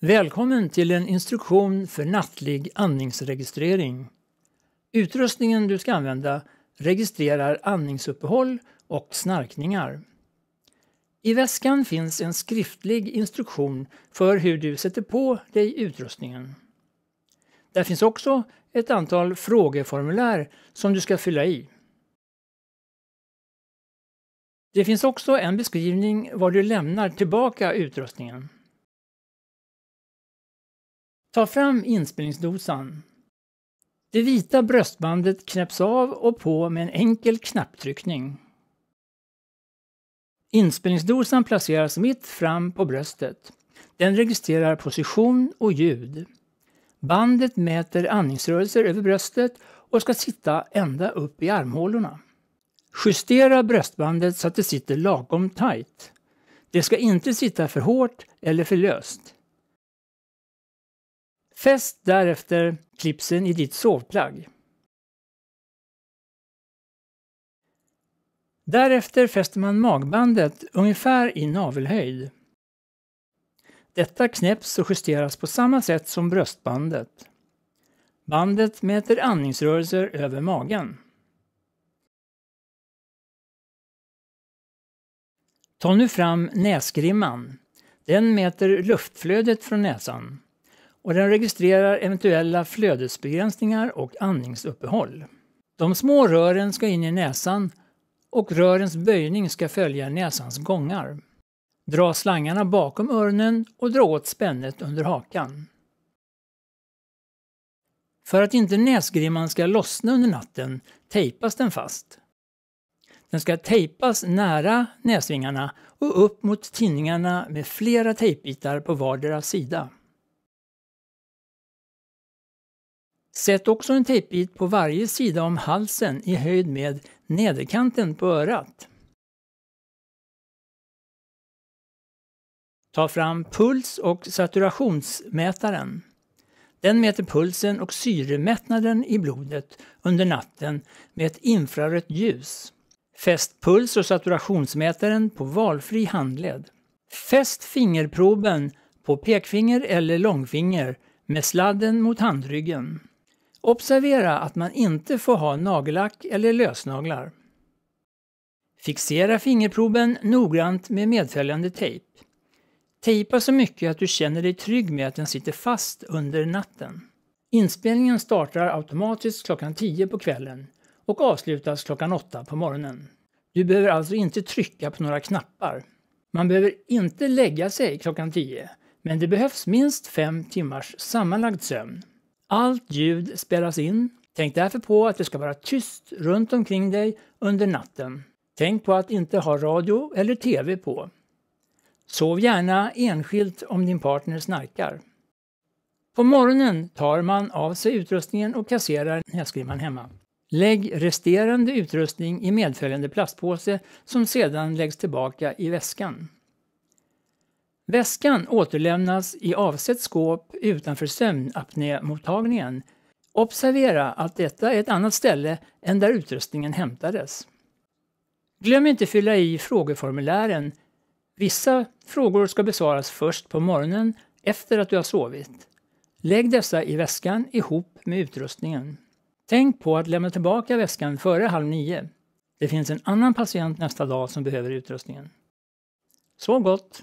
Välkommen till en instruktion för nattlig andningsregistrering. Utrustningen du ska använda registrerar andningsuppehåll och snarkningar. I väskan finns en skriftlig instruktion för hur du sätter på dig utrustningen. Där finns också ett antal frågeformulär som du ska fylla i. Det finns också en beskrivning var du lämnar tillbaka utrustningen. Ta fram inspelningsdosan. Det vita bröstbandet knäpps av och på med en enkel knapptryckning. Inspelningsdosan placeras mitt fram på bröstet. Den registrerar position och ljud. Bandet mäter andningsrörelser över bröstet och ska sitta ända upp i armhålorna. Justera bröstbandet så att det sitter lagom tight. Det ska inte sitta för hårt eller för löst. Fäst därefter clipsen i ditt sovplagg. Därefter fäster man magbandet ungefär i navelhöjd. Detta knäpps och justeras på samma sätt som bröstbandet. Bandet mäter andningsrörelser över magen. Ta nu fram näsgrimman. Den mäter luftflödet från näsan och den registrerar eventuella flödesbegränsningar och andningsuppehåll. De små rören ska in i näsan och rörens böjning ska följa näsans gångar. Dra slangarna bakom öronen och dra åt spännet under hakan. För att inte näsgrimman ska lossna under natten tejpas den fast. Den ska tejpas nära näsvingarna och upp mot tinningarna med flera tejpbitar på vardera sida. Sätt också en tejpbit på varje sida om halsen i höjd med nederkanten på örat. Ta fram puls och saturationsmätaren. Den mäter pulsen och syremättnaden i blodet under natten med ett infrarött ljus. Fäst puls och saturationsmätaren på valfri handled. Fäst fingerproben på pekfinger eller långfinger med sladden mot handryggen. Observera att man inte får ha nagellack eller lösnaglar. Fixera fingerproben noggrant med medföljande tejp. Tejpa så mycket att du känner dig trygg med att den sitter fast under natten. Inspelningen startar automatiskt klockan 10 på kvällen och avslutas klockan 8 på morgonen. Du behöver alltså inte trycka på några knappar. Man behöver inte lägga sig klockan 10, men det behövs minst 5 timmars sammanlagd sömn. Allt ljud spelas in. Tänk därför på att det ska vara tyst runt omkring dig under natten. Tänk på att inte ha radio eller TV på. Sov gärna enskilt om din partner snarkar. På morgonen tar man av sig utrustningen och kasserar näskrimman hemma. Lägg resterande utrustning i medföljande plastpåse som sedan läggs tillbaka i väskan. Väskan återlämnas i avsett skåp utanför sömnapnémottagningen. Observera att detta är ett annat ställe än där utrustningen hämtades. Glöm inte fylla i frågeformulären. Vissa frågor ska besvaras först på morgonen efter att du har sovit. Lägg dessa i väskan ihop med utrustningen. Tänk på att lämna tillbaka väskan före halv nio. Det finns en annan patient nästa dag som behöver utrustningen. Sov gott!